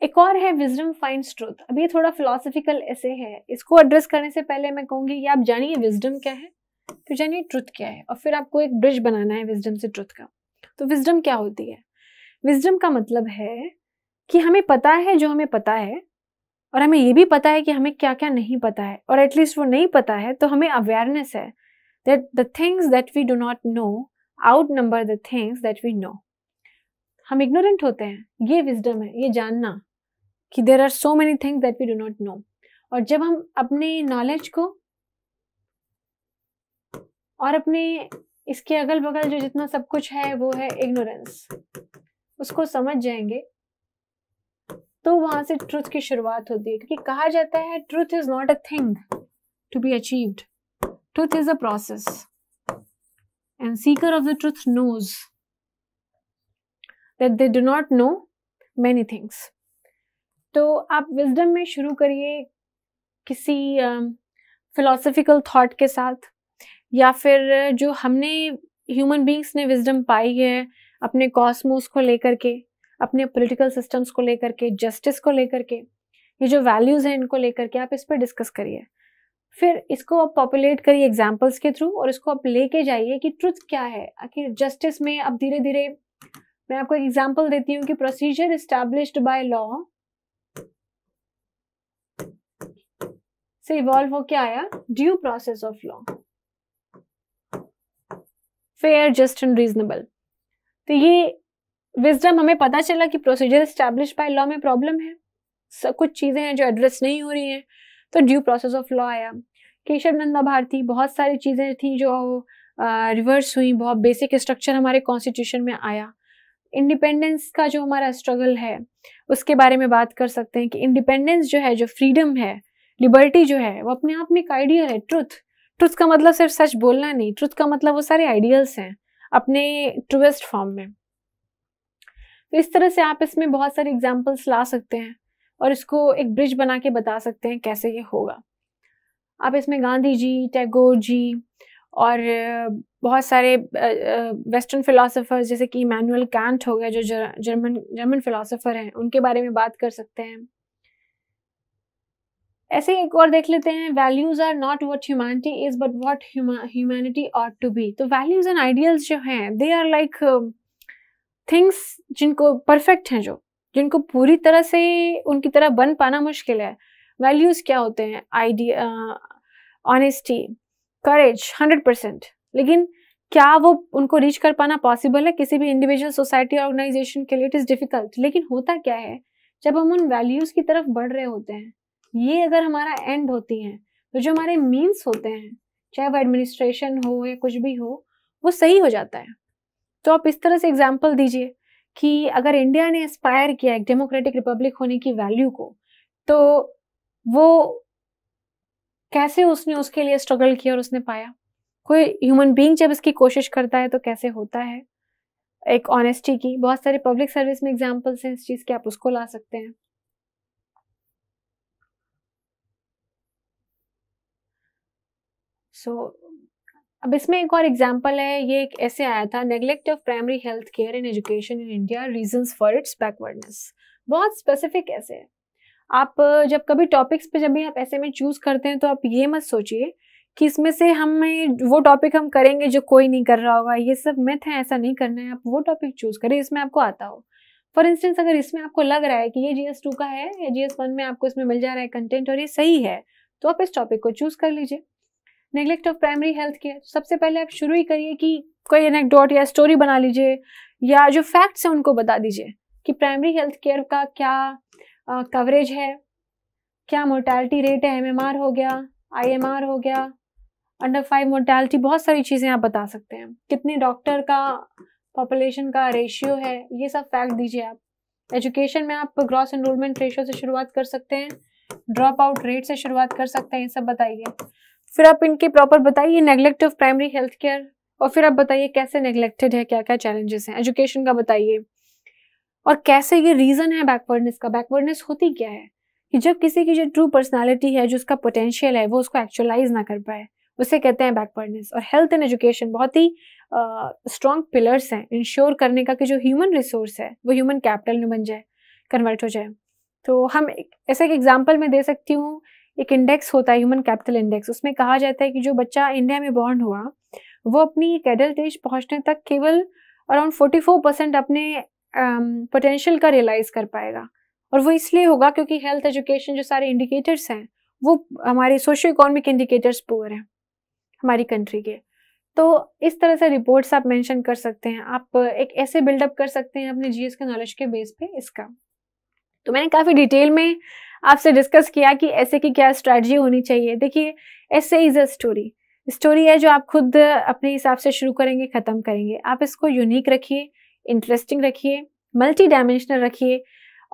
एक और है विजडम फाइंड ट्रुथ अभी ये थोड़ा फिलोसफिकल ऐसे है इसको एड्रेस करने से पहले मैं कहूँगी कि आप जानिए विजडम क्या है फिर तो जानिए ट्रुथ क्या है और फिर आपको एक ब्रिज बनाना है विजडम से ट्रुथ का तो विजडम क्या होती है विजडम का मतलब है कि हमें पता है जो हमें पता है और हमें ये भी पता है कि हमें क्या क्या नहीं पता है और एटलीस्ट वो नहीं पता है तो हमें अवेयरनेस है that the things that we do not know outnumber the things that we know हम इग्नोरेंट होते हैं ये विजडम है ये जानना कि there are so many things that we do not know और जब हम अपने नॉलेज को और अपने इसके अगल बगल जो जितना सब कुछ है वो है इग्नोरेंस उसको समझ जाएंगे तो वहां से ट्रूथ की शुरुआत होती है क्योंकि कहा जाता है truth is not a thing to be achieved truth is a process and seeker of the truth knows that they do not know many things तो आप विजडम में शुरू करिए किसी फिलोसफिकल uh, थाट के साथ या फिर जो हमने ह्यूमन बींग्स ने विजडम पाई है अपने कॉस्मोस को लेकर के अपने पॉलिटिकल सिस्टम्स को लेकर के जस्टिस को लेकर के ये जो वैल्यूज़ हैं इनको लेकर के आप इस पर डिस्कस करिए फिर इसको आप पॉपुलेट करिए एग्जाम्पल्स के थ्रू और इसको आप लेके जाइए कि ट्रुथ क्या है आखिर जस्टिस में अब धीरे धीरे मैं आपको एग्जाम्पल देती हूँ कि प्रोसीजर इस्टेब्लिश्ड बाय लॉ से इवॉल्व हो क्या आया due process of law fair just and reasonable तो ये विजडम हमें पता चला कि प्रोसीजर इस्टेब्लिश बाय लॉ में प्रॉब्लम है सब कुछ चीज़ें हैं जो एड्रेस नहीं हो रही हैं तो ड्यू प्रोसेस ऑफ लॉ आया केशव नंदा भारती बहुत सारी चीज़ें थी जो रिवर्स हुई बहुत बेसिक स्ट्रक्चर हमारे कॉन्स्टिट्यूशन में आया इंडिपेंडेंस का जो हमारा स्ट्रगल है उसके बारे में बात कर सकते हैं कि इंडिपेंडेंस जो है जो फ्रीडम है लिबर्टी जो है वो अपने आप में एक आइडियल है ट्रुथ ट्रुथ का मतलब सिर्फ सच बोलना नहीं ट्रुथ का मतलब वो सारे आइडियल्स हैं अपने ट्रुएस्ट फॉर्म में तो इस तरह से आप इसमें बहुत सारे एग्जाम्पल्स ला सकते हैं और इसको एक ब्रिज बना के बता सकते हैं कैसे ये होगा आप इसमें गांधी जी टैगोर जी और बहुत सारे वेस्टर्न फ़िलासफ़र्स जैसे कि इमानुअल कैंट हो गए जो जर्मन जर्मन फ़िलासफ़र हैं उनके बारे में बात कर सकते हैं ऐसे एक और देख लेते हैं values are not what humanity is but what humanity ought to be तो वैल्यूज़ एंड आइडियल्स जो हैं दे आर लाइक थिंग्स जिनको परफेक्ट हैं जो जिनको पूरी तरह से उनकी तरह बन पाना मुश्किल है वैल्यूज़ क्या होते हैं idea honesty courage hundred percent लेकिन क्या वो उनको रीच कर पाना पॉसिबल है किसी भी इंडिविजुअल सोसाइटी ऑर्गेनाइजेशन के लिए इट इज़ डिफिकल्ट लेकिन होता क्या है जब हम उन वैल्यूज़ की तरफ बढ़ रहे होते हैं ये अगर हमारा एंड होती हैं तो जो हमारे मीन्स होते हैं चाहे वो एडमिनिस्ट्रेशन हो या कुछ भी हो वो सही हो जाता है तो आप इस तरह से एग्जाम्पल दीजिए कि अगर इंडिया ने एस्पायर किया एक डेमोक्रेटिक रिपब्लिक होने की वैल्यू को तो वो कैसे उसने उसके लिए स्ट्रगल किया और उसने पाया कोई ह्यूमन बींग जब इसकी कोशिश करता है तो कैसे होता है एक ऑनेस्टी की बहुत सारे पब्लिक सर्विस में एग्जाम्पल्स हैं इस चीज़ के आप उसको ला सकते हैं सो so, अब इसमें एक और एग्जाम्पल है ये एक ऐसे आया था neglect of primary health care in education in India reason for its backwardness बहुत स्पेसिफिक ऐसे है आप जब कभी टॉपिक्स पे जब भी आप ऐसे में चूज़ करते हैं तो आप ये मत सोचिए कि इसमें से हमें वो टॉपिक हम करेंगे जो कोई नहीं कर रहा होगा ये सब मिथ है ऐसा नहीं करना है आप वो टॉपिक चूज करें इसमें आपको आता हो फॉर इंस्टेंस अगर इसमें आपको लग रहा है कि ये जी एस टू का है या जी एस वन में आपको इसमें मिल जा रहा है कंटेंट और ये सही है तो आप इस टॉपिक को चूज कर लीजिए neglect of primary health care सबसे पहले आप शुरू ही करिए कि कोई एनेक्डोट या स्टोरी बना लीजिए या जो फैक्ट्स हैं उनको बता दीजिए कि प्राइमरी हेल्थ केयर का क्या कवरेज है क्या मोर्टैलिटी रेट है एम हो गया आई हो गया अंडर फाइव मोर्टेलिटी बहुत सारी चीज़ें आप बता सकते हैं कितने डॉक्टर का पॉपुलेशन का रेशियो है ये सब फैक्ट दीजिए आप एजुकेशन में आप ग्रॉस एनरोलमेंट रेशियो से शुरुआत कर सकते हैं ड्रॉप आउट रेट से शुरुआत कर सकते हैं ये सब बताइए फिर आप इनके प्रॉपर बताइए neglect of primary health care और फिर आप बताइए कैसे नेगलेक्टेड है क्या क्या चैलेंजेस हैं एजुकेशन का बताइए और कैसे ये रीज़न है बैकवर्डनेस का बैकवर्डनेस होती क्या है कि जब किसी की जो ट्रू पर्सनालिटी है जो उसका पोटेंशियल है वो उसको एक्चुअलाइज ना कर पाए उसे कहते हैं बैकवर्डनेस और हेल्थ एंड एजुकेशन बहुत ही स्ट्रॉन्ग पिलर्स हैं इंश्योर करने का कि जो ह्यूमन रिसोर्स है वो ह्यूमन कैपिटल में बन जाए कन्वर्ट हो जाए तो हम ऐसा एक एग्जाम्पल मैं दे सकती हूँ एक इंडेक्स होता है ह्यूमन कैपिटल इंडेक्स उसमें कहा जाता है कि जो बच्चा इंडिया में बॉर्न हुआ वो अपनी एक एडल्ट एज पहुँचने तक केवल अराउंड फोर्टी फोर परसेंट अपने पोटेंशियल का रियलाइज़ कर पाएगा और वो इसलिए होगा क्योंकि हेल्थ एजुकेशन जो सारे इंडिकेटर्स हैं वो हमारे सोशो इकोनॉमिक इंडिकेटर्स पुअर हैं हमारी कंट्री के तो इस तरह से रिपोर्ट्स आप मेंशन कर सकते हैं आप एक ऐसे बिल्डअप कर सकते हैं अपने जीएस के नॉलेज के बेस पे इसका तो मैंने काफ़ी डिटेल में आपसे डिस्कस किया कि ऐसे की क्या स्ट्रैटी होनी चाहिए देखिए ऐसे इज़ अ स्टोरी स्टोरी है जो आप खुद अपने हिसाब से शुरू करेंगे ख़त्म करेंगे आप इसको यूनिक रखिए इंटरेस्टिंग रखिए मल्टी डायमेंशनल रखिए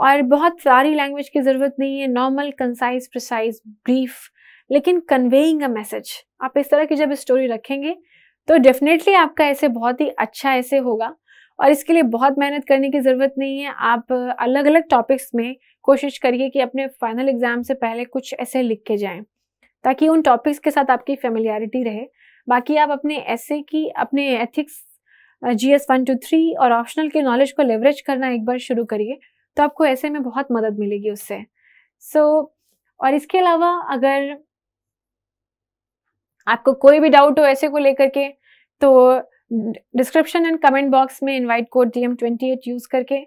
और बहुत सारी लैंग्वेज की ज़रूरत नहीं है नॉर्मल कंसाइज प्रिसाइज ब्रीफ लेकिन कन्वेइंग अ मैसेज आप इस तरह की जब स्टोरी रखेंगे तो डेफिनेटली आपका ऐसे बहुत ही अच्छा ऐसे होगा और इसके लिए बहुत मेहनत करने की ज़रूरत नहीं है आप अलग अलग टॉपिक्स में कोशिश करिए कि अपने फाइनल एग्ज़ाम से पहले कुछ ऐसे लिख के जाएं ताकि उन टॉपिक्स के साथ आपकी फेमिलियरिटी रहे बाकी आप अपने ऐसे की अपने ethics G S one two three और ऑप्शनल के नॉलेज को लेवरेज करना एक बार शुरू करिए तो आपको ऐसे में बहुत मदद मिलेगी उससे सो so, और इसके अलावा अगर आपको कोई भी डाउट हो ऐसे को लेकर के तो डिस्क्रिप्शन एंड कमेंट बॉक्स में invite code D M twenty eight use करके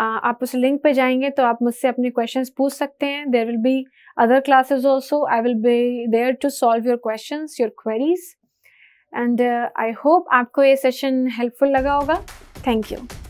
आप उस लिंक पे जाएंगे तो आप मुझसे अपने क्वेश्चंस पूछ सकते हैं there will be other classes also I will be there to solve your question your queries and I hope आपको ये सेशन हेल्पफुल लगा होगा थैंक यू